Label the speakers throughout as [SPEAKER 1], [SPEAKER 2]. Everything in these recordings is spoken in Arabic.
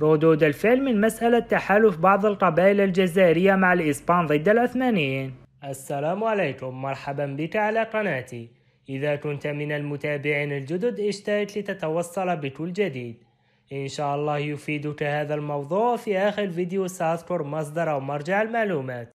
[SPEAKER 1] ردود الفعل من مسألة تحالف بعض القبائل الجزائرية مع الإسبان ضد العثمانيين السلام عليكم مرحبا بك على قناتي إذا كنت من المتابعين الجدد اشترك لتتوصل بكل جديد إن شاء الله يفيدك هذا الموضوع في آخر الفيديو سأذكر مصدر أو مرجع المعلومات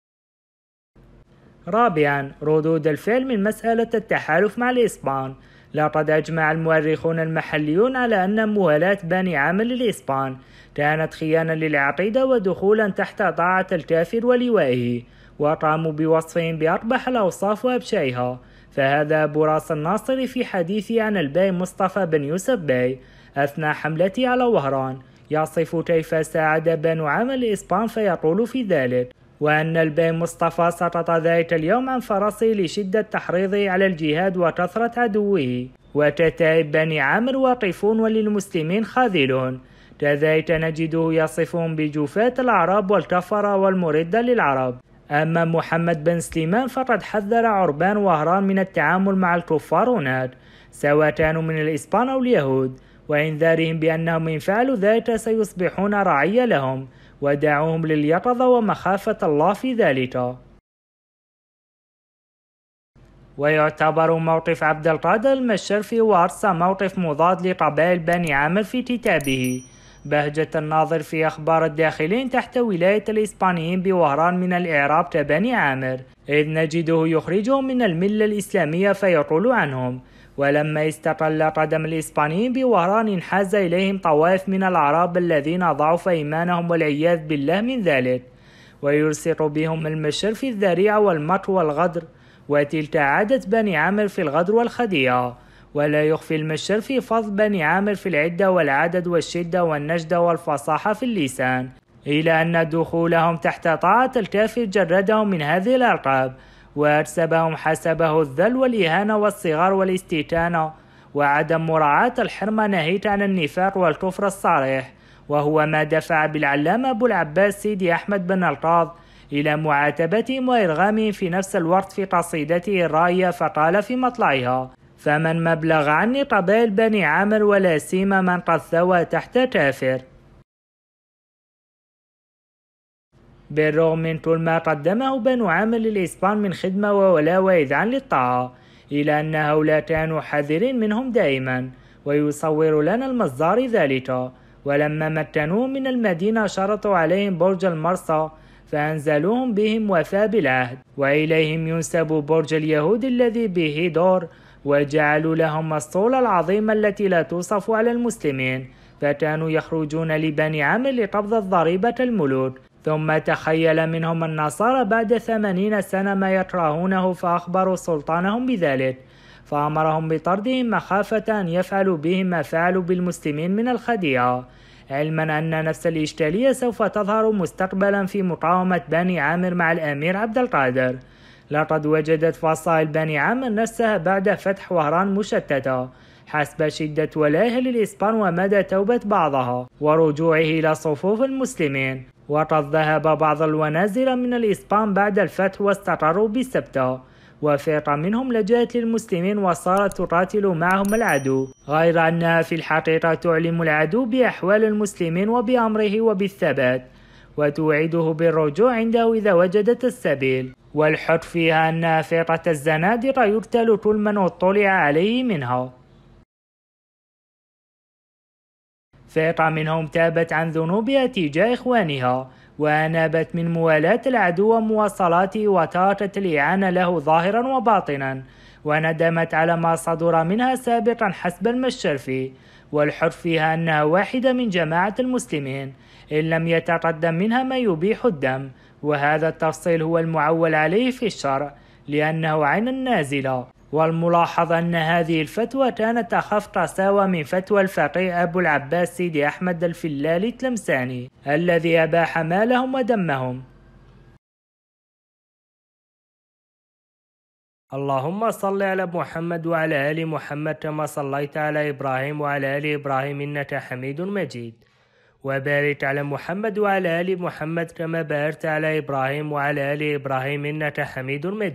[SPEAKER 1] رابعا ردود الفعل من مسألة التحالف مع الإسبان لقد أجمع المؤرخون المحليون على أن موالاة بني عامل الإسبان كانت خيانة للعقيدة ودخولا تحت طاعة الكافر ولوائه وقاموا بوصفهم بأقبح الأوصاف وأبشعها فهذا أبو راس الناصر في حديثه عن الباي مصطفى بن يوسف باي أثناء حملته على وهران يصف كيف ساعد بنو عمل الإسبان فيقول في ذلك وأن البي مصطفى سقط ذات اليوم عن فرسه لشدة تحريضه على الجهاد وكثرة عدوه وكتائب بني عامر واقفون وللمسلمين خاذلون كذلك نجده يصفهم بجوفات العرب والكفرة والمردة للعرب أما محمد بن سليمان فقد حذر عربان وهران من التعامل مع الكفار هناك سواء كانوا من الإسبان أو اليهود وإنذارهم بأنهم إن فعلوا ذلك سيصبحون رعية لهم ودعوهم لليقظة ومخافة الله في ذلك ويعتبر موقف عبد القادر المشرفي وارسا موقف مضاد لقبائل بني عامر في كتابه بهجة الناظر في أخبار الداخلين تحت ولاية الإسبانيين بوهران من الإعراب كبني عامر إذ نجده يخرجهم من الملة الإسلامية فيقول عنهم ولما استقل قدم الإسبانيين بوهران انحاز إليهم طوائف من الأعراب الذين ضعف إيمانهم والعياذ بالله من ذلك ويلصق بهم المشر في الذريعة والمكر والغدر وتلك عادة بني عامر في الغدر والخديعة ولا يخفي المشر في فضل بني عامر في العدة والعدد والشدة والنجدة والفصاحة في اللسان إلى أن دخولهم تحت طاعة الكافر جردهم من هذه الألقاب وأرسبهم حسبه الذل والإهانة والصغار والاستتانة وعدم مراعاة الحرمة ناهيك عن النفاق والكفر الصريح وهو ما دفع بالعلامة أبو العباس سيدي أحمد بن القاض إلى معاتبتهم وإرغامهم في نفس الوقت في قصيدته الرائية فقال في مطلعها فمن مبلغ عني قبائل بني عامر ولا سيما من قد ثوى تحت كافر بالرغم من طول ما قدمه بنو عمل الإسبان من خدمة وولاء وإذعان للطاعة إلى أن هؤلاء كانوا حذرين منهم دائما ويصور لنا المصدر ذلك ولما مكنوهم من المدينة شرطوا عليهم برج المرصى فأنزلوهم بهم وفاء بالعهد وإليهم ينسب برج اليهود الذي به دور وجعلوا لهم الصولة العظيمة التي لا توصف على المسلمين فكانوا يخرجون لبني عامر لقبض الضريبة الملوك ثم تخيل منهم النصارى بعد ثمانين سنة ما يكرهونه فأخبروا سلطانهم بذلك فأمرهم بطردهم مخافة أن يفعلوا بهم ما فعلوا بالمسلمين من الخديعة علما أن نفس الإشكالية سوف تظهر مستقبلا في مقاومة بني عامر مع الأمير عبد القادر لقد وجدت فصائل بني عامر نفسها بعد فتح وهران مشتتة حسب شدة ولاه للإسبان ومدى توبة بعضها ورجوعه إلى صفوف المسلمين وقد ذهب بعض الونازل من الإسبان بعد الفتح واستقروا بسبتة وفرقة منهم لجأت للمسلمين وصارت تقاتل معهم العدو غير أنها في الحقيقة تعلم العدو بأحوال المسلمين وبأمره وبالثبات وتوعده بالرجوع عنده إذا وجدت السبيل والحق فيها أن فرقة الزنادقة يقتل كل من اطلع عليه منها فيقع منهم تابت عن ذنوبها تجاه إخوانها وأنابت من موالاة العدو ومواصلاته وتركت الإعانة له ظاهرا وباطنا وندمت على ما صدر منها سابقا حسب المشرفي والحر فيها أنها واحدة من جماعة المسلمين إن لم يتقدم منها ما يبيح الدم وهذا التفصيل هو المعول عليه في الشرع لأنه عين النازلة والملاحظ أن هذه الفتوى كانت أخف قساوة من فتوى الفقيه أبو العباس سيدي أحمد الفلالي التلمساني الذي أباح مالهم ودمهم اللهم صل على محمد وعلى آل محمد كما صليت على إبراهيم وعلى آل إبراهيم إنك حميد مجيد وبارك على محمد وعلى آل محمد كما باركت على إبراهيم وعلى آل إبراهيم إنك حميد مجيد